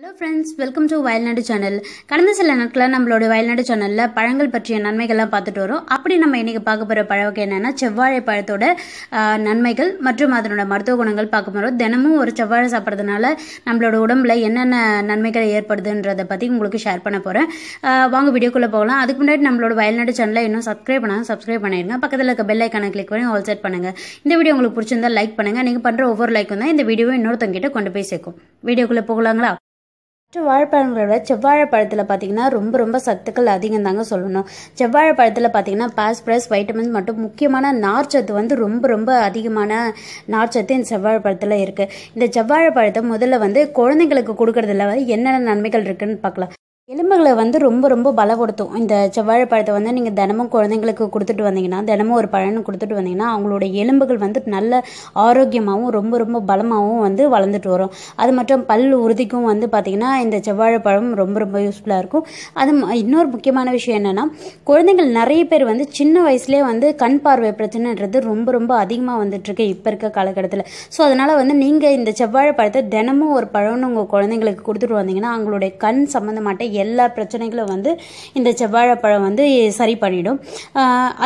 hello friends welcome to Vayalnadu channel கடந்த சில நாட்களில் நம்மளோட வயல்நாடு சேனலில் பழங்கள் பற்றிய நன்மைகள்லாம் பார்த்துட்டு வரோம் அப்படி நம்ம இன்றைக்கி பார்க்க போகிற பழ வகை என்னென்னா செவ்வாழை பழத்தோட நன்மைகள் மற்றும் அதனோட மருத்துவ குணங்கள் பார்க்க போகிறோம் தினமும் ஒரு செவ்வாழை சாப்பிட்றதுனால நம்மளோட உடம்புல என்னென்ன நன்மைகள் ஏற்படுதுன்றதை பற்றி உங்களுக்கு ஷேர் பண்ண போகிறேன் வாங்க வீடியோக்குள்ளே போகலாம் அதுக்கு முன்னாடி நம்மளோட வயல்நாடு சேனலை இன்னும் சப்ஸ்கிரைப் பண்ணால் சப்ஸ்கிரைப் பண்ணிடுங்க பக்கத்தில் இருக்க பெல் ஐக்கானை கிளிக் பண்ணி ஆல் செட் பண்ணுங்கள் இந்த வீடியோ உங்களுக்கு பிடிச்சிருந்தால் லைக் பண்ணுங்கள் நீங்கள் பண்ணுற ஒவ்வொரு லைக்கும் தான் இந்த வீடியோவை இன்னொருத்தங்கிட்ட கொண்டு போய் சேர்க்கும் வீடியோக்குள்ளே போகலாங்களா மற்ற செவ்வாழை பழத்தில் செவ்வாழைப்பழத்தில் பார்த்தீங்கன்னா ரொம்ப ரொம்ப சத்துக்கள் அதிகம் தாங்க சொல்லணும் செவ்வாழைப்பழத்தில் பார்த்தீங்கன்னா பாஸ்பரஸ் வைட்டமின்ஸ் மற்றும் முக்கியமான நார்ச்சத்து வந்து ரொம்ப ரொம்ப அதிகமான நார்ச்சத்து இந்த செவ்வாழைப்பழத்தில் இருக்குது இந்த செவ்வாழைப்பழத்தை முதல்ல வந்து குழந்தைங்களுக்கு கொடுக்கறதுல என்னென்ன நன்மைகள் இருக்குதுன்னு பார்க்கலாம் எலும்புகளை வந்து ரொம்ப ரொம்ப பல கொடுத்தும் இந்த செவ்வாழைப்பழத்தை வந்து நீங்கள் தினமும் குழந்தைங்களுக்கு கொடுத்துட்டு வந்தீங்கன்னா தினமும் ஒரு பழம்னு கொடுத்துட்டு வந்தீங்கன்னா அவங்களோட எலும்புகள் வந்து நல்ல ஆரோக்கியமாகவும் ரொம்ப ரொம்ப பலமாகவும் வந்து வளர்ந்துட்டு வரும் அது மற்றும் பல் உறுதிக்கும் வந்து பார்த்திங்கன்னா இந்த செவ்வாழைப்பழம் ரொம்ப ரொம்ப யூஸ்ஃபுல்லாக இருக்கும் அது இன்னொரு முக்கியமான விஷயம் என்னென்னா குழந்தைங்கள் நிறைய பேர் வந்து சின்ன வயசுலேயே வந்து கண் பார்வை பிரச்சனைன்றது ரொம்ப ரொம்ப அதிகமாக வந்துட்டுருக்கு இப்போ இருக்க காலகட்டத்தில் ஸோ அதனால் வந்து நீங்கள் இந்த செவ்வாழைப்பழத்தை தினமும் ஒரு பழம்னு உங்கள் குழந்தைங்களுக்கு கொடுத்துட்டு வந்தீங்கன்னா அவங்களுடைய கண் சம்மந்தமாட்ட எல்லா பிரச்சனைகளும் வந்து இந்த செவ்வாழைப்பழம் வந்து சரி பண்ணிடும்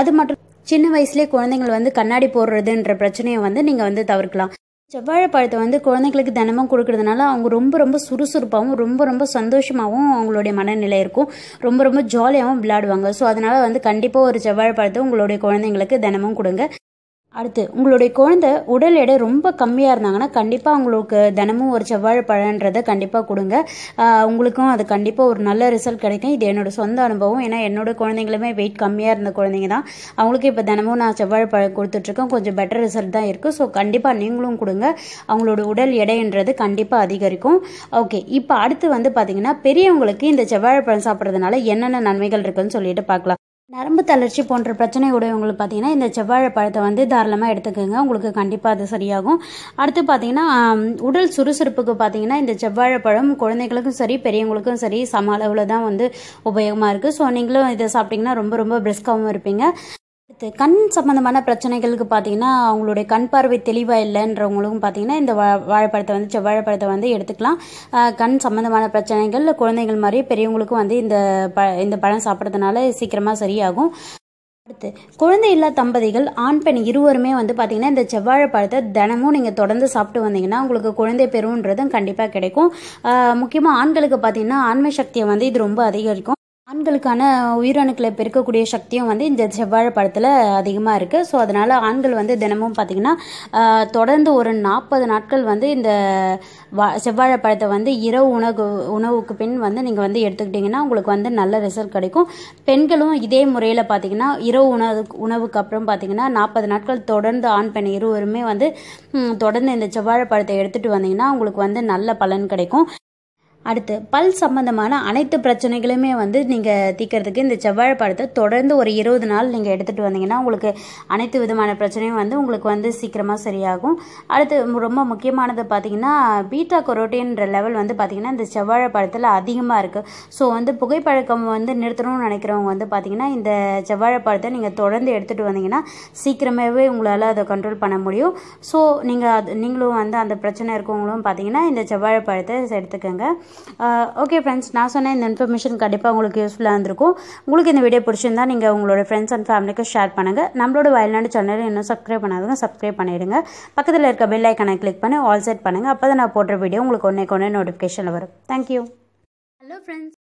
அது மட்டும் சின்ன வயசுலேயே குழந்தைங்கள் வந்து கண்ணாடி போடுறதுன்ற பிரச்சனையை வந்து நீங்கள் வந்து தவிர்க்கலாம் செவ்வாழைப்பழத்தை வந்து குழந்தைங்களுக்கு தினமும் கொடுக்கறதுனால அவங்க ரொம்ப ரொம்ப சுறுசுறுப்பாகவும் ரொம்ப ரொம்ப சந்தோஷமாகவும் அவங்களுடைய மனநிலை இருக்கும் ரொம்ப ரொம்ப ஜாலியாகவும் விளையாடுவாங்க ஸோ அதனால் வந்து கண்டிப்பாக ஒரு செவ்வாழைப்பழத்தை உங்களுடைய குழந்தைங்களுக்கு தினமும் கொடுங்க அடுத்து உங்களுடைய குழந்தை உடல் எடை ரொம்ப கம்மியாக இருந்தாங்கன்னா கண்டிப்பாக உங்களுக்கு தினமும் ஒரு செவ்வாழை கண்டிப்பாக கொடுங்க உங்களுக்கும் அது கண்டிப்பாக ஒரு நல்ல ரிசல்ட் கிடைக்கும் இது என்னோடய சொந்த அனுபவம் ஏன்னா என்னோடய குழந்தைங்களுமே வெயிட் கம்மியாக இருந்த குழந்தைங்க தான் அவங்களுக்கு இப்போ தினமும் நான் செவ்வாழை கொடுத்துட்ருக்கேன் கொஞ்சம் பெட்டர் ரிசல்ட் தான் இருக்குது ஸோ கண்டிப்பாக நீங்களும் கொடுங்க அவங்களோட உடல் எடைன்றது கண்டிப்பாக அதிகரிக்கும் ஓகே இப்போ அடுத்து வந்து பார்த்திங்கன்னா பெரியவங்களுக்கு இந்த செவ்வாழை பழம் சாப்பிட்றதுனால என்னென்ன நன்மைகள் இருக்குதுன்னு சொல்லிட்டு பார்க்கலாம் நரம்பு தளர்ச்சி போன்ற பிரச்சனை உடையவங்களுக்கு பார்த்தீங்கன்னா இந்த செவ்வாழை பழத்தை வந்து தாராளமாக எடுத்துக்கோங்க உங்களுக்கு கண்டிப்பாக அது சரியாகும் அடுத்து பார்த்தீங்கன்னா உடல் சுறுசுறுப்புக்கு பார்த்தீங்கன்னா இந்த செவ்வாழை பழம் குழந்தைகளுக்கும் சரி பெரியவங்களுக்கும் சரி சம அளவில் தான் வந்து உபயோகமாக இருக்குது ஸோ நீங்களும் இதை சாப்பிட்டிங்கன்னா ரொம்ப ரொம்ப பிரிஸ்காகவும் இருப்பீங்க கண் சம்மந்தமான பிரச்சனைகளுக்கு பார்த்தீங்கன்னா அவங்களுடைய கண் பார்வை தெளிவாக இல்லைன்றவங்களுக்கும் பார்த்தீங்கன்னா இந்த வா வாழைப்பழத்தை வந்து செவ்வாழைப்பழத்தை வந்து எடுத்துக்கலாம் கண் சம்மந்தமான பிரச்சனைகள் குழந்தைகள் மாதிரி பெரியவங்களுக்கும் வந்து இந்த ப இந்த பழம் சாப்பிட்றதுனால சீக்கிரமாக சரியாகும் அடுத்து குழந்தை இல்லா தம்பதிகள் ஆண் பெண் இருவருமே வந்து பார்த்திங்கன்னா இந்த செவ்வாழைப்பழத்தை தினமும் நீங்கள் தொடர்ந்து சாப்பிட்டு வந்தீங்கன்னா உங்களுக்கு குழந்தை பெறுன்றதும் கண்டிப்பாக கிடைக்கும் முக்கியமாக ஆண்களுக்கு பார்த்திங்கன்னா ஆண்மை சக்தியை வந்து இது ரொம்ப அதிகரிக்கும் ஆண்களுக்கான உயிரணுக்களை பெருக்கக்கூடிய சக்தியும் வந்து இந்த செவ்வாழை பழத்தில் அதிகமாக இருக்குது ஸோ அதனால் ஆண்கள் வந்து தினமும் பார்த்திங்கன்னா தொடர்ந்து ஒரு நாற்பது நாட்கள் வந்து இந்த வா செவ்வாழை பழத்தை வந்து இரவு உணவு உணவுக்கு பின் வந்து நீங்கள் வந்து எடுத்துக்கிட்டிங்கன்னா உங்களுக்கு வந்து நல்ல ரிசல்ட் கிடைக்கும் பெண்களும் இதே முறையில் பார்த்திங்கன்னா இரவு உணவு உணவுக்கு அப்புறம் பார்த்திங்கன்னா நாற்பது நாட்கள் தொடர்ந்து ஆண் பெண் இருவருமே வந்து தொடர்ந்து இந்த செவ்வாழை பழத்தை எடுத்துகிட்டு வந்திங்கன்னா உங்களுக்கு வந்து நல்ல பலன் கிடைக்கும் அடுத்து பல் சம்பந்தமான அனைத்து பிரச்சனைகளுமே வந்து நீங்கள் தீக்கிறதுக்கு இந்த செவ்வாழை பழத்தை தொடர்ந்து ஒரு இருபது நாள் நீங்கள் எடுத்துகிட்டு வந்தீங்கன்னா உங்களுக்கு அனைத்து விதமான பிரச்சனையும் வந்து உங்களுக்கு வந்து சீக்கிரமாக சரியாகும் அடுத்து ரொம்ப முக்கியமானது பார்த்திங்கன்னா பீட்டா கொரோட்டின்ற லெவல் வந்து பார்த்திங்கன்னா இந்த செவ்வாழை பழத்தில் அதிகமாக இருக்குது ஸோ வந்து புகைப்பழக்கம் வந்து நிறுத்தணும்னு நினைக்கிறவங்க வந்து பார்த்திங்கன்னா இந்த செவ்வாழை பழத்தை நீங்கள் தொடர்ந்து எடுத்துகிட்டு வந்தீங்கன்னா சீக்கிரமாகவே உங்களால் அதை கண்ட்ரோல் பண்ண முடியும் ஸோ நீங்கள் அது நீங்களும் வந்து அந்த பிரச்சனை இருக்கவங்களும் பார்த்திங்கன்னா இந்த செவ்வாழை பழத்தை எடுத்துக்கோங்க ஓகே ஃப்ரெண்ட்ஸ் நான் சொன்ன இந்த இன்ஃபர்மேஷன் கண்டிப்பாக உங்களுக்கு யூஸ்ஃபுல்லாக இருந்திருக்கும் உங்களுக்கு இந்த வீடியோ பிடிச்சிருந்தா நீங்கள் உங்களோட ஃப்ரெண்ட்ஸ் அண்ட் ஃபேமிலிக்கு ஷேர் பண்ணுங்கள் நம்மளோட வயல்நாடு சேனலை இன்னும் சப்ஸ்கிரைப் பண்ணாதவங்க சப்ஸ்கிரைப் பண்ணிடுங்க பக்கத்தில் இருக்க பெல் ஐக்கனை கிளிக் பண்ணி ஆல் செட் பண்ணுங்கள் அப்போ தான் நான் போடுற வீடியோ உங்களுக்கு ஒன்றே கொண்டு நோட்டிஃபிகேஷனில் வரும் தேங்க்யூ ஹலோ ஃப்ரெண்ட்ஸ்